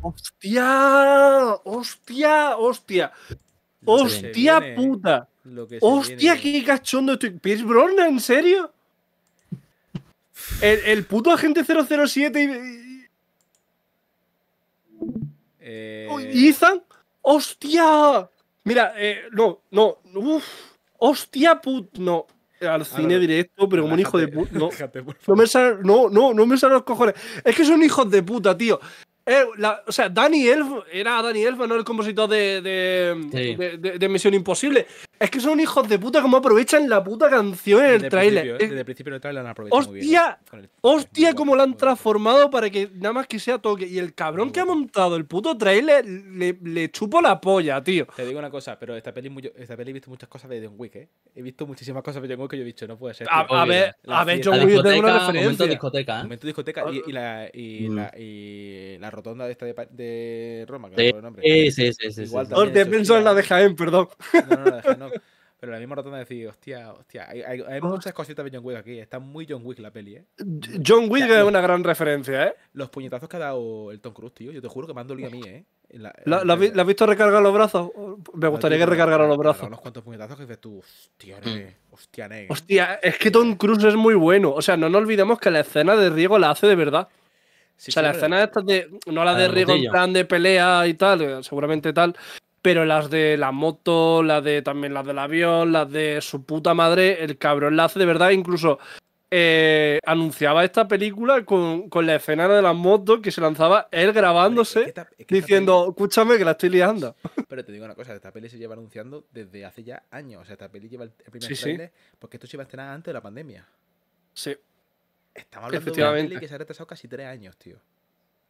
¡Hostia! ¡Hostia! ¡Hostia! ¡Hostia puta! ¡Hostia, qué cachondo estoy! ¿Pierce Brosnan, en serio? El, puto agente 007 y. Eh... ¿Ethan? ¡Hostia! Mira, eh, no, no, uf, hostia puta, no, al cine directo, pero como un hijo de puta. No, no, me no, no, no me salen los cojones. Es que son hijos de puta, tío. Eh, o sea, Danny Elf era Danny Elfman, ¿no? El compositor de de, de, Misión Imposible. Es que son hijos de puta como aprovechan la puta canción en el tráiler. Desde el principio del tráiler la han aprovechado hostia, muy bien. Hostia, ¿eh? como la han transformado para que nada más que sea toque. Y el cabrón que ha montado el puto tráiler le, chupo la polla, tío. Te digo una cosa, pero esta peli, esta peli he visto muchas cosas de un Wick, ¿eh? He visto muchísimas cosas de John Wick que yo he dicho, no puede ser. A, ver, a ver, John una referencia. Momento discoteca. ¿eh? Momento discoteca. Y, la, y mm. la rotonda de esta de, Roma, que sí, el nombre. Sí, sí, sí. pienso en la de Jaén, perdón. No, no, la de Jaén no. Pero la misma rotonda de decir, hostia, hostia, hay, muchas cositas de John Wick aquí. Está muy John Wick la peli, ¿eh? John Wick es una gran referencia, ¿eh? Los puñetazos que ha dado el Tom Cruise, tío. Yo te juro que me han dolido a mí, ¿eh? has visto recargar los brazos? Me gustaría que recargara los brazos. Unos cuantos puñetazos que dices tú, mm. hostia, es que Tom Cruise es muy bueno. O sea, no nos olvidemos que la escena de Riego la hace de verdad o sea, las eh. escenas estas de. No las la de Rigo en de pelea y tal, eh, seguramente tal. Pero las de la moto, las de también las del avión, las de su puta madre, el cabrón la de verdad. Incluso eh, anunciaba esta película con, la escena de la moto, que se lanzaba él grabándose diciendo, escúchame que la estoy liando. Pero te digo una cosa, esta peli se lleva anunciando desde hace ya años. O sea, esta peli lleva el primer sí, porque esto se iba a estrenar antes de la pandemia. Sí. Estamos hablando Efectivamente. de que se ha retrasado casi tres años, tío.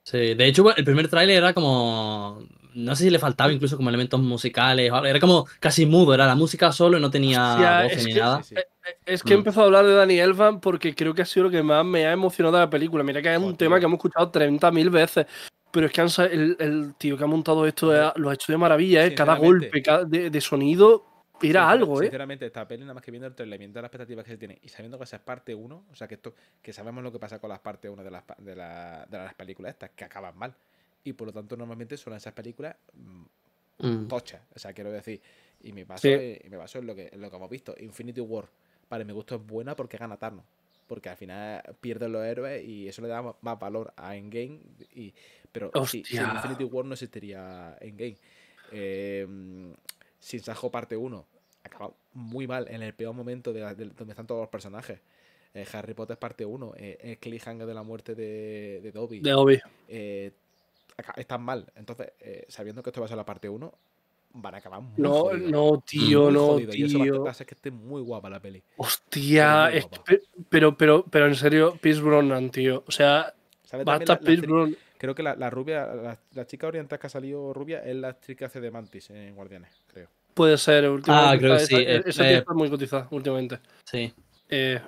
Sí, de hecho, el primer tráiler era como. No sé si le faltaba incluso como elementos musicales. Era como casi mudo, era la música solo y no tenía voz ni nada. Eh, eh, es que he mm. empezado a hablar de Danny Elfman porque creo que ha sido lo que más me ha emocionado de la película. Mira que es un tema que hemos escuchado 30.000 veces. Pero es que el, tío que ha montado esto lo ha hecho de maravilla, ¿eh? cada golpe de sonido era algo, sinceramente, ¿eh? Sinceramente, esta peli, nada más que viendo el trailer, de las expectativas que se tiene y sabiendo que esa es parte 1, o sea, que esto que sabemos lo que pasa con las partes 1 de las, de, las películas estas, que acaban mal. Y por lo tanto, normalmente son esas películas mm, mm. tochas. O sea, quiero decir, y me baso, y me baso en, lo que, lo que hemos visto. Infinity War, para mi gusto, es buena porque gana Tarno porque al final pierden los héroes y eso le da más valor a Endgame. Y, pero si, Infinity War no existiría Endgame. Eh, mm, sin Sajo parte 1 acaba muy mal en el peor momento de, donde están todos los personajes. Eh, Harry Potter parte 1, es eh, el cliffhanger de la muerte de, de Dobby. De eh, están mal. Entonces, sabiendo que esto va a ser la parte 1, van a acabar muy No, no, tío, no, tío. Y eso que esté muy guapa la peli. Hostia, pero, pero, pero en serio, Pierce Brosnan, tío. O sea, basta Creo que la, rubia, la, chica oriental que ha salido rubia es la actriz que hace de Mantis en Guardianes, creo. Puede ser, Ah, creo que sí. Esa, esa eh, eh. está muy cotizada últimamente. Sí. Eh,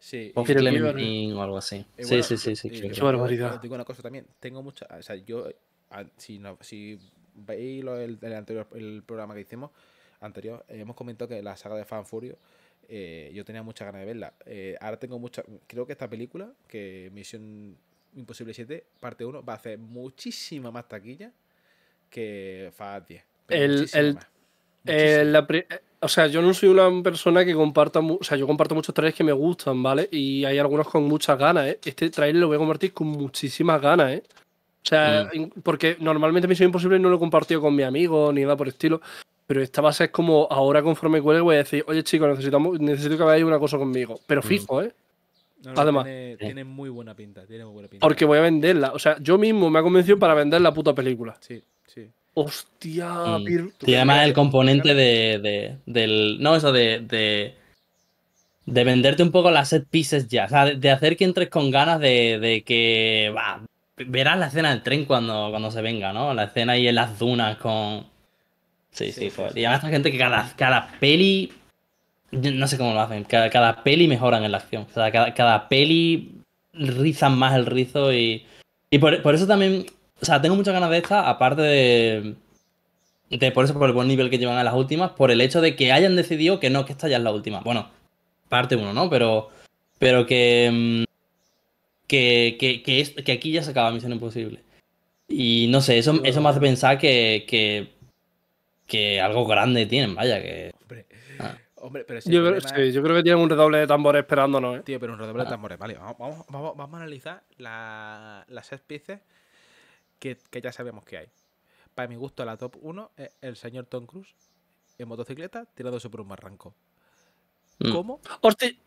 Sí, o, o algo así. sí, sí, sí, sí. Qué barbaridad. digo una cosa también. Tengo mucha. O sea, yo. Si, si veis lo, el, anterior el programa que hicimos, anterior, eh, hemos comentado que la saga de Fan Furio. Eh, yo tenía muchas ganas de verla. ahora tengo mucha. Creo que esta película, que Misión Imposible 7, parte 1, va a hacer muchísima más taquilla que Fast 10. El, el, eh, eh, o sea, yo no soy una persona que comparta. O sea, yo comparto muchos trailers que me gustan, ¿vale? Y hay algunos con muchas ganas, ¿eh? Este trailer lo voy a compartir con muchísimas ganas, ¿eh? O sea, mm. porque normalmente Misión Imposible no lo he compartido con mi amigo ni nada por el estilo. Pero esta base es como ahora conforme cuelgue voy a decir, oye chicos, necesitamos, necesito que hagáis una cosa conmigo. Pero mm. fijo, ¿eh? Además, tiene, muy buena pinta, tiene muy buena pinta. Porque voy a venderla. O sea, yo mismo me ha convencido para vender la puta película. Sí, sí. Hostia, Y mm. además el componente de, del. No, eso de, de. venderte un poco las set pieces ya. O sea, de, hacer que entres con ganas de, que. verás la escena del tren cuando, cuando se venga, ¿no? La escena ahí en las dunas con. Sí, sí, Y además esta gente que cada, cada peli. No sé cómo lo hacen. Cada, cada peli mejoran en la acción. O sea, cada, peli rizan más el rizo y. Y por eso también o sea, tengo muchas ganas de esta, aparte de, Por eso, por el buen nivel que llevan a las últimas, por el hecho de que hayan decidido que no, que esta ya es la última. Bueno, parte uno, ¿no? Pero. Pero que. Mm, que, que, que, aquí ya se acaba Misión Imposible. Y no sé, eso, eso me hace pensar que, que. que algo grande tienen, vaya, que. Hombre. Ah. Hombre, pero yo, creo, sí, yo creo que tienen un redoble de tambores esperándonos, ¿eh? Tío, pero un redoble de ah. tambores, vale. Vamos, a analizar las seis piezas que, ya sabemos que hay. Para mi gusto, la top 1 es el señor Tom Cruise en motocicleta tirándose por un barranco. Mm. ¿Cómo?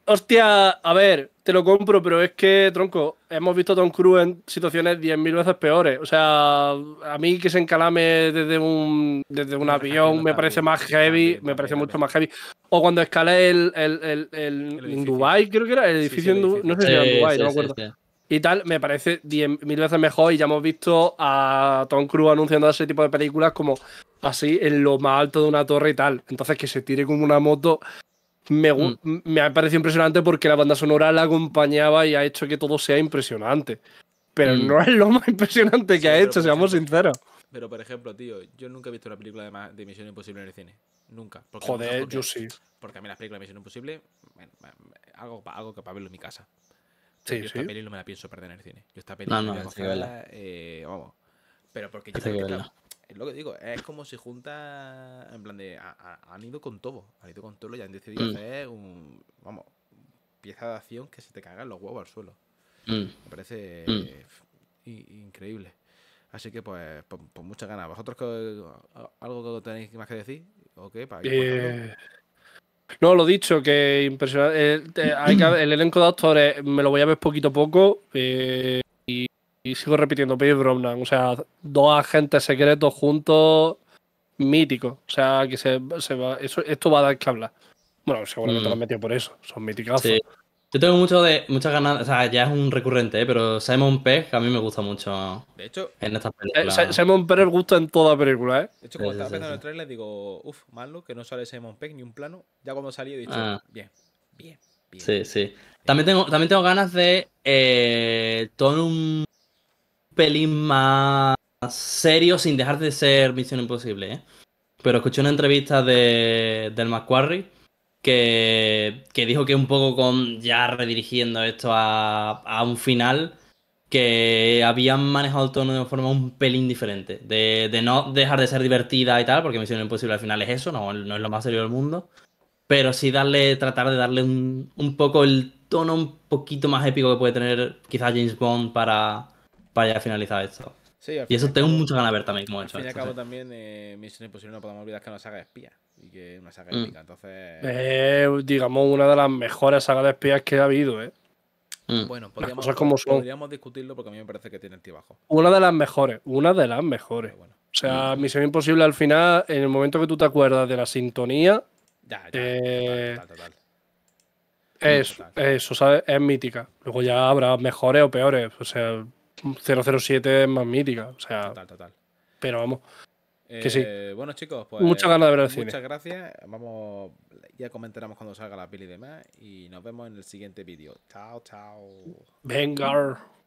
Hostia, a ver, te lo compro, pero es que, tronco, hemos visto a Tom Cruise en situaciones 10.000 veces peores. O sea, a mí que se encalame desde un, desde un avión me parece más heavy, me parece mucho más heavy. O cuando escalé el, el, el, en Dubái, creo que era, el edificio, en Dubái, no sé si era en Dubái, no me acuerdo y tal, me parece mil veces mejor y ya hemos visto a Tom Cruise anunciando ese tipo de películas como así en lo más alto de una torre y tal. Entonces que se tire como una moto me, mm. ha parecido impresionante porque la banda sonora la acompañaba y ha hecho que todo sea impresionante. Pero mm. no es lo más impresionante que ha hecho, seamos sinceros. Pero por ejemplo, tío, yo nunca he visto una película de, Misión Imposible en el cine. Nunca. Porque Joder, yo sí. Porque a mí las películas de Misión Imposible, bueno, algo, que para verlo en mi casa yo esta peli no me la pienso perder en el cine. Yo esta peli no, no, no eh, vamos. Pero porque yo es lo que digo, es como si juntas en plan de han ido con todo, han ido con todo y han decidido mm. hacer un vamos, pieza de acción que se te cagan los huevos al suelo. Mm. Me parece mm. increíble. Así que pues, pues, pues muchas ganas. ¿Vosotros algo que tenéis más que decir? ¿O qué? ¿Para eh... No, lo dicho, que impresionante. Eh, el, elenco de actores me lo voy a ver poquito a poco. Eh, y, sigo repitiendo, Pierce Bromnan. O sea, dos agentes secretos juntos, míticos. O sea, que se, va, eso, esto va a dar que hablar. Bueno, seguramente mm. lo han metido por eso. Son míticazos. Yo tengo mucho de, muchas ganas, o sea, ya es un recurrente, ¿eh? pero Simon Pegg a mí me gusta mucho. De hecho, en estas eh, películas. Simon Pegg gusta en toda película, ¿eh? De hecho, cuando estaba pensando en el trailer, digo, uff, malo, que no sale Simon Pegg ni un plano. Ya cuando salí he dicho, ah. bien, bien, bien. Sí, sí. También, tengo, también tengo ganas de eh, todo un pelín más serio sin dejar de ser Misión Imposible, ¿eh? Pero escuché una entrevista de, del McQuarrie que, dijo que un poco con ya redirigiendo esto a, un final, que habían manejado el tono de forma un pelín diferente, de, de no dejar de ser divertida y tal, porque Misión Imposible al final es eso, no, no es lo más serio del mundo, pero sí darle, tratar de darle un, un poco el tono un poquito más épico que puede tener quizás James Bond para, para ya finalizar esto. y eso tengo muchas ganas de ver también Al fin y al cabo, también eh, Misión Imposible no podemos olvidar que no se haga espía y que es una saga mm. épica. Entonces. Eh, digamos, una de las mejores sagas de espías que ha habido, ¿eh? Mm. Bueno, podríamos, como podríamos, discutirlo porque a mí me parece que tiene el bajo. Una de las mejores, una de las mejores. Bueno. O sea, Misión Imposible al final, en el momento que tú te acuerdas de la sintonía. Ya, ya. Eh, total, total, Es, eso, Es mítica. Luego ya habrá mejores o peores. O sea, 007 es más mítica. O sea, total, total. Pero vamos, eh, bueno, chicos, pues. Muchas gracias. Vamos, ya comentaremos cuando salga la peli y demás. Y nos vemos en el siguiente vídeo. Chao, chao. Venga.